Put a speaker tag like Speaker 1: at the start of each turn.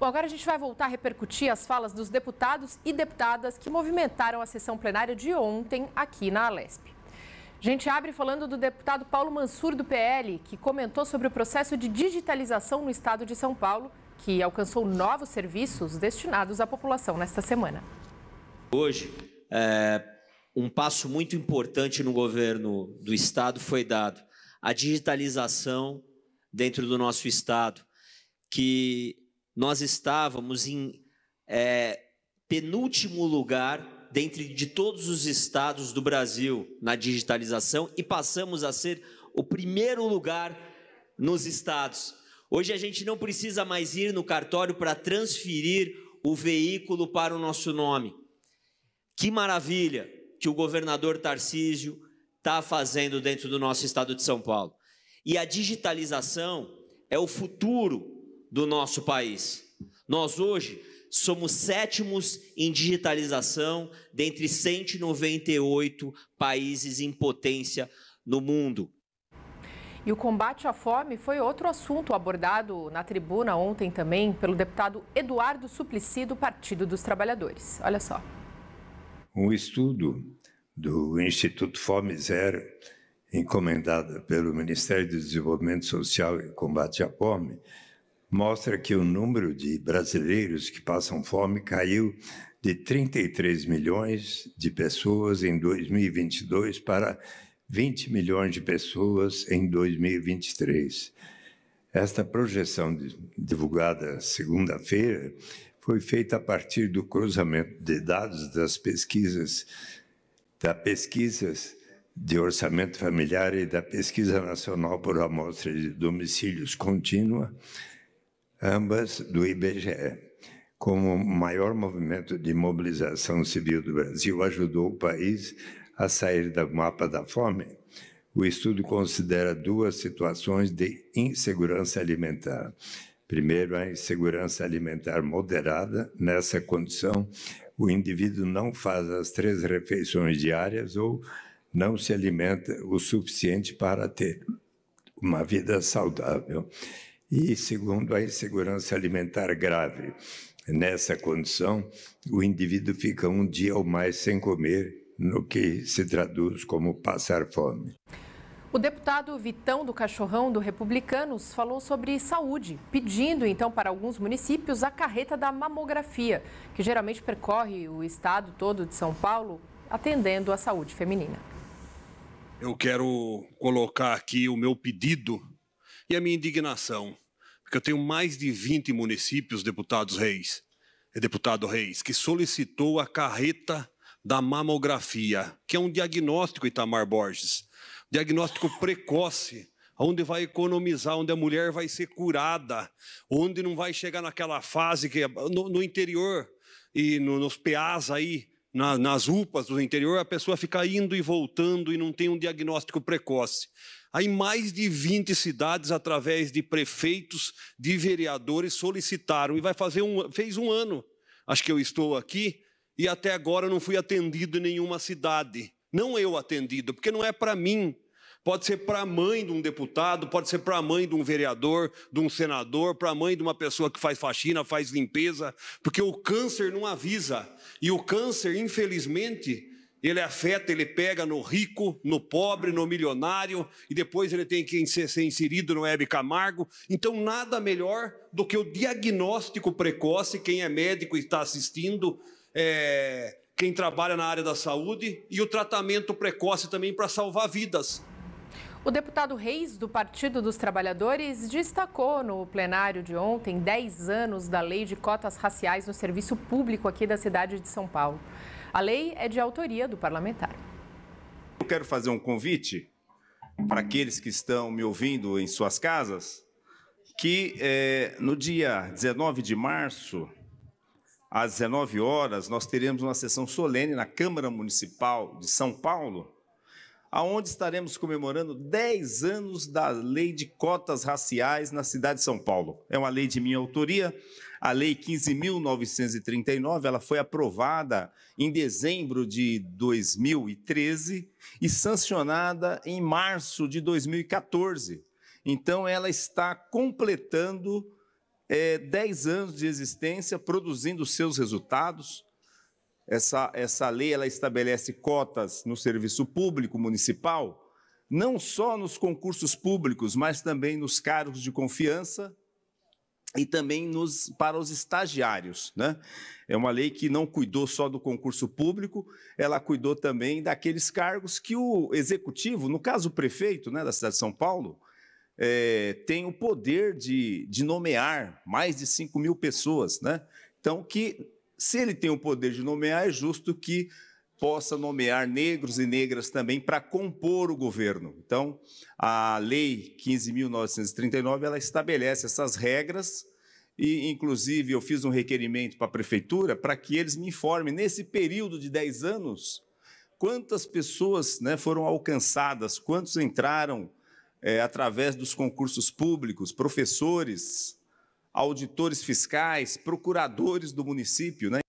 Speaker 1: Bom, agora a gente vai voltar a repercutir as falas dos deputados e deputadas que movimentaram a sessão plenária de ontem aqui na Alesp. A gente abre falando do deputado Paulo Mansur, do PL, que comentou sobre o processo de digitalização no estado de São Paulo, que alcançou novos serviços destinados à população nesta semana.
Speaker 2: Hoje, é, um passo muito importante no governo do estado foi dado a digitalização dentro do nosso estado, que nós estávamos em é, penúltimo lugar dentre de todos os estados do Brasil na digitalização e passamos a ser o primeiro lugar nos estados. Hoje a gente não precisa mais ir no cartório para transferir o veículo para o nosso nome. Que maravilha que o governador Tarcísio está fazendo dentro do nosso estado de São Paulo. E a digitalização é o futuro do nosso país. Nós hoje somos sétimos em digitalização dentre 198 países em potência no mundo.
Speaker 1: E o combate à fome foi outro assunto abordado na tribuna ontem também pelo deputado Eduardo Suplicy, do Partido dos Trabalhadores. Olha só.
Speaker 3: Um estudo do Instituto Fome Zero, encomendado pelo Ministério do Desenvolvimento Social e Combate à Fome, mostra que o número de brasileiros que passam fome caiu de 33 milhões de pessoas em 2022 para 20 milhões de pessoas em 2023. Esta projeção divulgada segunda-feira foi feita a partir do cruzamento de dados das pesquisas da pesquisas de orçamento familiar e da pesquisa nacional por amostra de domicílios contínua ambas do IBGE. Como o maior movimento de mobilização civil do Brasil ajudou o país a sair do mapa da fome, o estudo considera duas situações de insegurança alimentar. Primeiro, a insegurança alimentar moderada. Nessa condição, o indivíduo não faz as três refeições diárias ou não se alimenta o suficiente para ter uma vida saudável e, segundo, a insegurança alimentar grave. Nessa condição, o indivíduo fica um dia ou mais sem comer, no que se traduz como passar fome.
Speaker 1: O deputado Vitão do Cachorrão do Republicanos falou sobre saúde, pedindo então para alguns municípios a carreta da mamografia, que geralmente percorre o estado todo de São Paulo, atendendo à saúde feminina.
Speaker 4: Eu quero colocar aqui o meu pedido e a minha indignação, porque eu tenho mais de 20 municípios, deputados reis, eh, deputado Reis, que solicitou a carreta da mamografia, que é um diagnóstico, Itamar Borges, diagnóstico precoce, onde vai economizar, onde a mulher vai ser curada, onde não vai chegar naquela fase que é no, no interior e no, nos PAs aí, na, nas UPAs do interior, a pessoa fica indo e voltando e não tem um diagnóstico precoce. Aí mais de 20 cidades, através de prefeitos, de vereadores, solicitaram e vai fazer um, fez um ano, acho que eu estou aqui e até agora não fui atendido em nenhuma cidade. Não eu atendido, porque não é para mim. Pode ser para a mãe de um deputado, pode ser para a mãe de um vereador, de um senador, para a mãe de uma pessoa que faz faxina, faz limpeza, porque o câncer não avisa. E o câncer, infelizmente, ele afeta, ele pega no rico, no pobre, no milionário, e depois ele tem que ser, inserido no Hebe Camargo. Então, nada melhor do que o diagnóstico precoce, quem é médico e está assistindo, é, quem trabalha na área da saúde, e o tratamento precoce também para salvar vidas.
Speaker 1: O deputado Reis, do Partido dos Trabalhadores, destacou no plenário de ontem 10 anos da lei de cotas raciais no serviço público aqui da cidade de São Paulo. A lei é de autoria do parlamentar.
Speaker 5: Eu quero fazer um convite para aqueles que estão me ouvindo em suas casas, que é, no dia 19 de março, às 19 horas, nós teremos uma sessão solene na Câmara Municipal de São Paulo aonde estaremos comemorando 10 anos da Lei de Cotas Raciais na cidade de São Paulo. É uma lei de minha autoria, a Lei 15.939, ela foi aprovada em dezembro de 2013 e sancionada em março de 2014. Então, ela está completando é, eh, 10 anos de existência, produzindo seus resultados, essa, essa lei ela estabelece cotas no serviço público municipal, não só nos concursos públicos, mas também nos cargos de confiança e também nos, para os estagiários. Né? É uma lei que não cuidou só do concurso público, ela cuidou também daqueles cargos que o executivo, no caso o prefeito né, da cidade de São Paulo, é, tem o poder de, de nomear mais de 5 mil pessoas. Né? Então, que se ele tem o poder de nomear, é justo que possa nomear negros e negras também para compor o governo. Então, a lei 15.939 ela estabelece essas regras e, inclusive, eu fiz um requerimento para a prefeitura para que eles me informem nesse período de 10 anos quantas pessoas né, foram alcançadas, quantos entraram é, através dos concursos públicos, professores, auditores fiscais, procuradores do município, né?